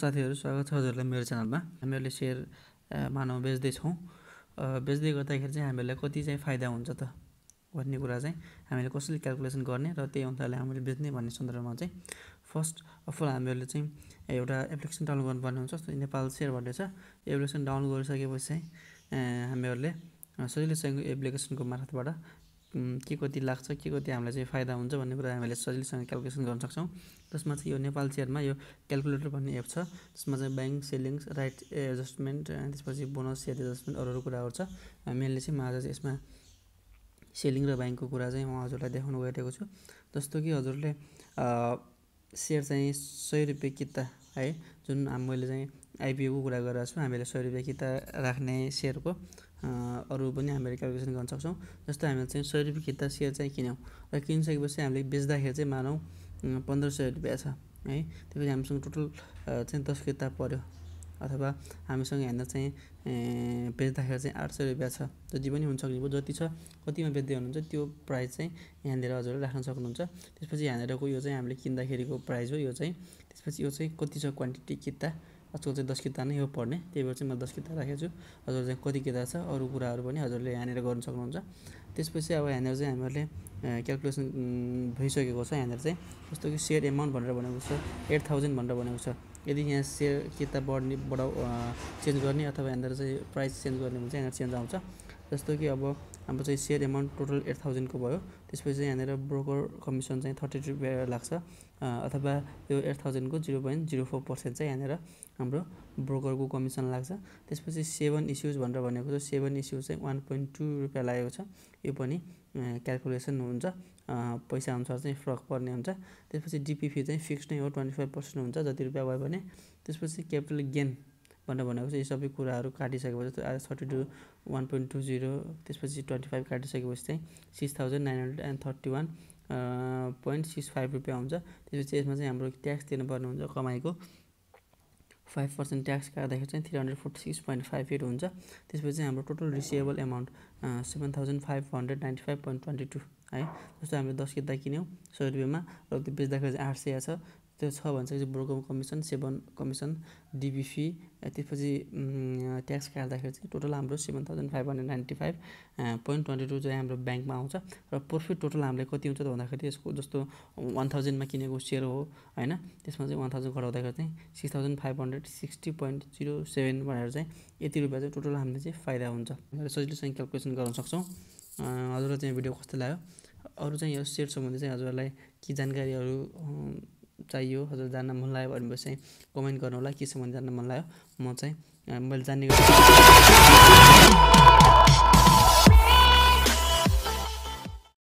साथीहरू स्वागत छ हजुरलाई मेरो च्यानलमा हामीहरूले सेयर मानव बेच्दैछौँ बेच्दै गर्दाखेरि चाहिँ हामीहरूलाई कति चाहिँ फाइदा हुन्छ त भन्ने कुरा चाहिँ हामीले कसरी क्यालकुलेसन गर्ने र त्यही अनुसारले हामीले बेच्ने भन्ने सन्दर्भमा चाहिँ फर्स्ट अफ अल हामीहरूले चाहिँ एउटा एप्लिकेसन डाउनलोड गर्नुपर्ने हुन्छ जस्तो नेपाल सेयर भन्ने छ एप्लिकेसन डाउनलोड गरिसकेपछि चाहिँ हामीहरूले सजिलैसँग एप्लिकेसनको मार्फतबाट के कति लाग्छ के कति हामीलाई चाहिँ फाइदा हुन्छ भन्ने कुरा हामीले सजिलैसँग क्यालकुलेसन गर्न सक्छौँ जसमा चाहिँ यो नेपाल सेयरमा यो क्यालकुलेटर भन्ने एप छ त्यसमा चाहिँ ब्याङ्क सेलिङ्स राइट एडजस्टमेन्ट त्यसपछि बोनस सेयर एडजस्टमेन्ट अरू अरू कुराहरू छ मेनली चाहिँ म आज चाहिँ यसमा सेलिङ र ब्याङ्कको कुरा चाहिँ म हजुरलाई देखाउन गइरहेको छु जस्तो कि हजुरले सेयर चाहिँ सय रुपियाँ किता है जुन मैले चाहिँ आइपिओको कुरा गरिरहेको छु हामीले सय रुपियाँ किता राख्ने सेयरको अरू पनि हामीले क्यालकुलेसन गर्न सक्छौँ जस्तो हामीले चाहिँ सय रुपियाँ खिच्दा सेयर चाहिँ किन्यौँ र किनिसकेपछि हामीले बेच्दाखेरि चाहिँ मानौँ पन्ध्र सय रुपियाँ छ है त्यसपछि हामीसँग टोटल चाहिँ दस किता पऱ्यो अथवा हामीसँग हेर्दा चाहिँ बेच्दाखेरि चाहिँ आठ सय रुपियाँ छ जति पनि हुन्छ भयो जति छ कतिमा बेच्दै हुनुहुन्छ त्यो प्राइस चाहिँ यहाँनिर हजुरले राख्न सक्नुहुन्छ त्यसपछि यहाँनिरको यो चाहिँ हामीले किन्दाखेरिको प्राइस हो यो चाहिँ त्यसपछि यो चाहिँ कति छ क्वान्टिटी किता आजकल चाहिँ दस किता नै हो पढ्ने त्यही भएर चाहिँ म दस किताब राखेको छु हजुर चाहिँ कति किताब छ अरू कुराहरू पनि हजुरले यहाँनिर गर्नु सक्नुहुन्छ त्यसपछि अब यहाँनिर चाहिँ हामीहरूले क्यालकुलेसन भइसकेको छ यहाँनिर चाहिँ जस्तो कि सेयर एमाउन्ट भनेर भनेको छ एट थाउजन्ड भनेर भनेको छ यदि यहाँ से किता बढ्ने बढाउ चेन्ज गर्ने अथवा यहाँनिर चाहिँ प्राइस चेन्ज गर्ने भने चाहिँ यहाँनिर चेन्ज आउँछ जस्तो कि अब हाम्रो चाहिँ सेयर एमाउन्ट टोटल एट थाउजन्डको भयो त्यसपछि चाहिँ यहाँनिर ब्रोकर कमिसन चाहिँ थर्टी टू लाग्छ अथवा यो एट थाउजन्डको zero point zero four percent चाहिँ यहाँनिर हाम्रो ब्रोकरको कमिसन लाग्छ त्यसपछि सेभेन इस्युज भनेर भनेको छ सेभेन इस्युज चाहिँ वान पोइन्ट टू रुपियाँ लागेको छ यो पनि क्यालकुलेसन हुन्छ पैसा अनुसार चाहिँ फरक पर्ने हुन्छ त्यसपछि डिपी फी चाहिँ फिक्स नै हो ट्वेन्टी फाइभ पर्सेन्ट हुन्छ जति रुपियाँ भयो भने त्यसपछि क्यापिटल गेन भनेर भनेको चाहिँ यो सबै कुराहरू काटिसकेपछि आएर thirty two one point two zero त्यसपछि ट्वेन्टी फाइभ काटिसकेपछि चाहिँ six thousand nine hundred and thirty one point six five रुपियाँ हुन्छ त्यसपछि यसमा चाहिँ हाम्रो ट्याक्स दिनुपर्ने हुन्छ कमाइको फाइभ पर्सेन्ट ट्याक्स काट्दाखेरि चाहिँ three hundred forty six point five eight हुन्छ त्यसपछि चाहिँ हाम्रो total receivable amount seven thousand five hundred ninety five point twenty two है जस्तो हामीले दस किता किन्यौँ सय रुपियाँमा र त्यो बेच्दाखेरि चाहिँ आठ सय छ त्यो छ भने चाहिँ ब्रोकरको commission SEBON commission DP fee त्यसपछि ट्याक्स काट्दाखेरि चाहिँ टोटल हाम्रो seven thousand five hundred ninety five point twenty two चाहिँ हाम्रो ब्याङ्कमा आउँछ र प्रफिट टोटल हामीले कति हुन्छ त भन्दाखेरि यसको जस्तो वान थाउजन्डमा किनेको सेयर हो होइन त्यसमा चाहिँ वान थाउजन्ड घटाउँदाखेरि चाहिँ six thousand five hundred sixty point zero seven भनेर चाहिँ यति रुपियाँ चाहिँ टोटल हामीले चाहिँ फाइदा हुन्छ सजिलोसँग क्यालकुलेसन गर्न सक्छौँ हजुरलाई चाहिँ भिडियो कस्तो लाग्यो अरू चाहिँ यो सेयर सम्बन्धी चाहिँ हजुरलाई के जानकारीहरू चाहियो हजुर जान्न मन लाग्यो भनेपछि चाहिँ कमेन्ट गर्नु होला के सम्बन्धी जान्न मन लाग्यो म चाहिँ मैले जान्ने